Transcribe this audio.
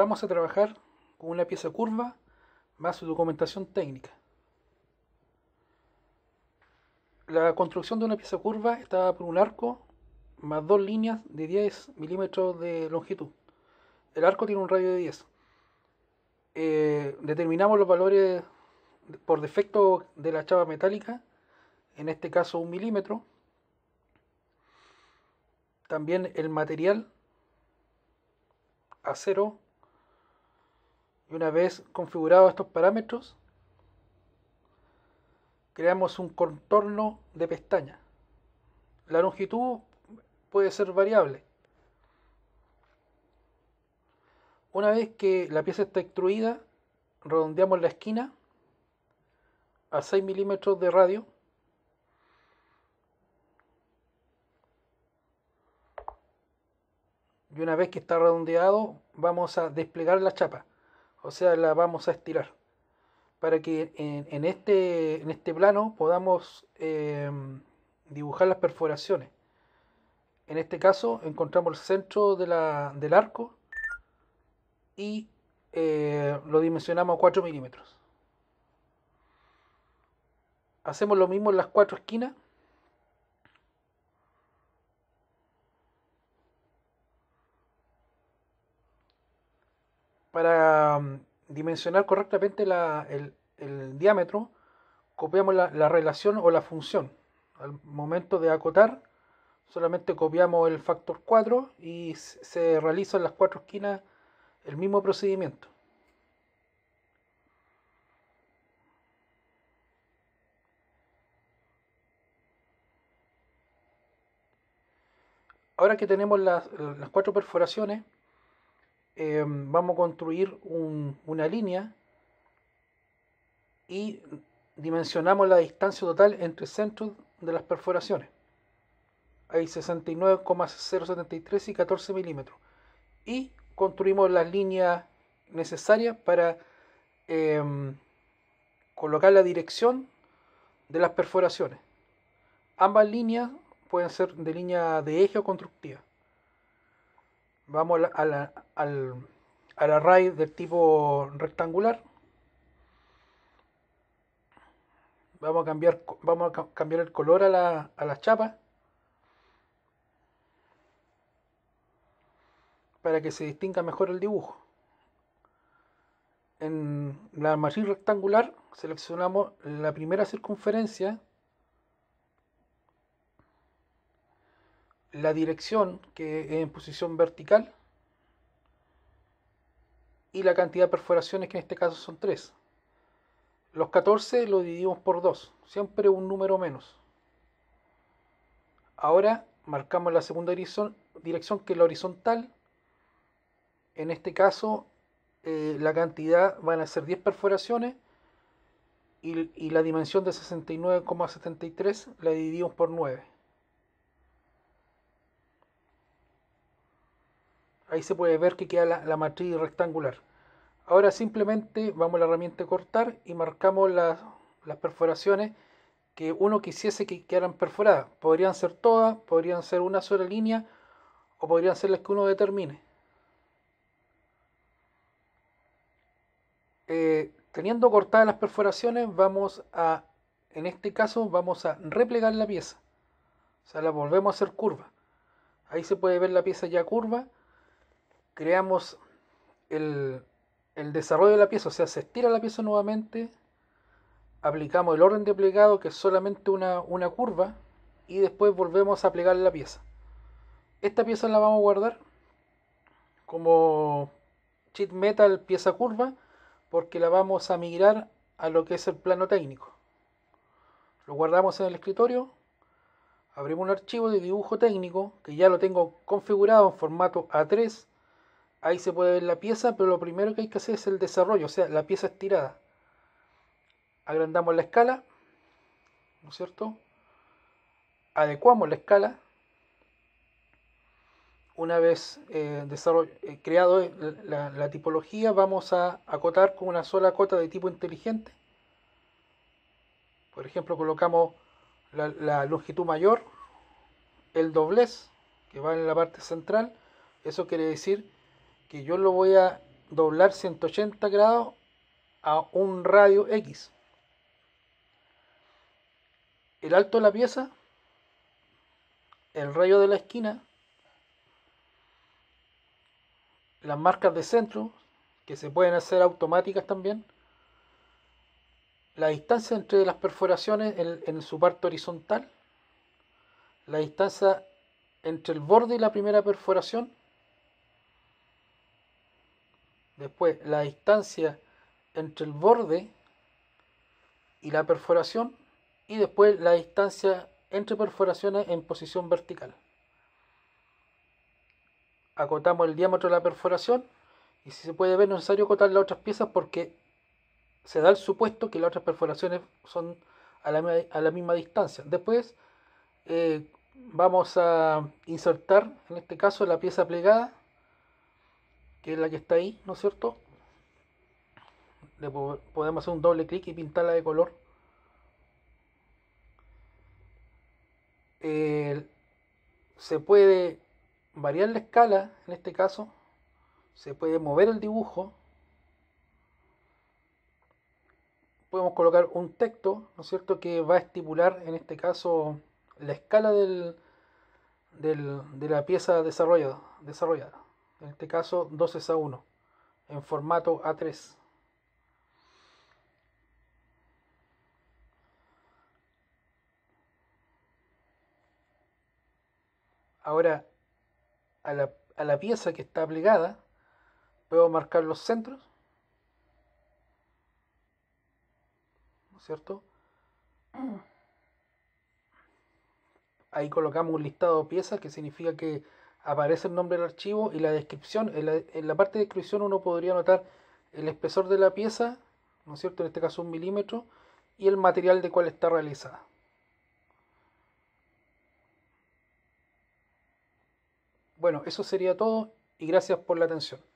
vamos a trabajar con una pieza curva más su documentación técnica. La construcción de una pieza curva está por un arco más dos líneas de 10 milímetros de longitud. El arco tiene un radio de 10. Eh, determinamos los valores por defecto de la chava metálica, en este caso un milímetro. También el material acero y una vez configurados estos parámetros, creamos un contorno de pestaña. La longitud puede ser variable. Una vez que la pieza está extruida, redondeamos la esquina a 6 milímetros de radio. Y una vez que está redondeado, vamos a desplegar la chapa o sea, la vamos a estirar para que en, este, en este plano podamos em, dibujar las perforaciones. En este caso encontramos el centro de del arco y eh, lo dimensionamos a 4 milímetros. Hacemos lo mismo en las cuatro esquinas para mm, dimensionar correctamente el, diámetro, copiamos la, relación o la función. Al momento de acotar, solamente copiamos el factor 4 y se realiza en las cuatro esquinas el mismo procedimiento. Ahora que tenemos las, las cuatro perforaciones, Em, vamos a construir una línea y dimensionamos la distancia total entre centros de las perforaciones. Hay 69,073 y 14 milímetros. Y construimos las líneas necesarias para em, colocar la dirección de las perforaciones. Ambas líneas pueden ser de línea de eje o constructiva vamos al, array del tipo rectangular. Vamos a cambiar, vamos a cambiar el color a la, a chapa. Para que se distinga mejor el dibujo. En la matriz rectangular seleccionamos la primera circunferencia la dirección que es en posición vertical y la cantidad de perforaciones que en este caso son 3. Los 14 lo dividimos por 2, siempre un número menos. Ahora marcamos la segunda dirección que es la horizontal. En este caso eh, la cantidad van a ser 10 perforaciones y, y la dimensión de 69,73 la dividimos por 9. Ahí se puede ver que queda la, matriz rectangular. Ahora simplemente vamos a la herramienta cortar y marcamos las, perforaciones que uno quisiese que quedaran perforadas. Podrían ser todas, podrían ser una sola línea o podrían ser las que uno determine. Eh, teniendo cortadas las perforaciones, vamos a, en este caso, vamos a replegar la pieza. O sea, la volvemos a hacer curva. Ahí se puede ver la pieza ya curva creamos el, desarrollo de la pieza, o sea, se estira la pieza nuevamente, aplicamos el orden de plegado que es solamente una, una curva y después volvemos a plegar la pieza. Esta pieza la vamos a guardar como sheet metal pieza curva porque la vamos a migrar a lo que es el plano técnico. Lo guardamos en el escritorio, abrimos un archivo de dibujo técnico que ya lo tengo configurado en formato A3 Ahí se puede ver la pieza, pero lo primero que hay que hacer es el desarrollo, o sea, la pieza estirada. Agrandamos la escala, ¿no es cierto? Adecuamos la escala. Una vez eh, eh, creado la, tipología, vamos a acotar con una sola cota de tipo inteligente. Por ejemplo, colocamos la, longitud mayor, el doblez que va en la parte central. Eso quiere decir que yo lo voy a doblar 180 grados a un radio X. El alto de la pieza, el rayo de la esquina, las marcas de centro, que se pueden hacer automáticas también, la distancia entre las perforaciones en, en su parte horizontal, la distancia entre el borde y la primera perforación, Después, la distancia entre el borde y la perforación. Y después, la distancia entre perforaciones en posición vertical. Acotamos el diámetro de la perforación. Y si se puede ver, es necesario acotar las otras piezas porque se da el supuesto que las otras perforaciones son a la, misma distancia. Después eh, vamos a insertar, en este caso, la pieza plegada que es la que está ahí, ¿no es cierto? podemos hacer un doble clic y pintarla de color. se puede variar la escala, en este caso, se puede mover el dibujo. Podemos colocar un texto, ¿no es cierto?, que va a estipular, en este caso, la escala de la pieza desarrollada en este caso 12 a 1 en formato A3 ahora a la, a la pieza que está plegada puedo marcar los centros ¿no es cierto? ahí colocamos un listado de piezas que significa que aparece el nombre del archivo y la descripción. En la, parte de descripción uno podría notar el espesor de la pieza, ¿no es cierto? En este caso un milímetro, y el material de cual está realizada. Bueno, eso sería todo y gracias por la atención.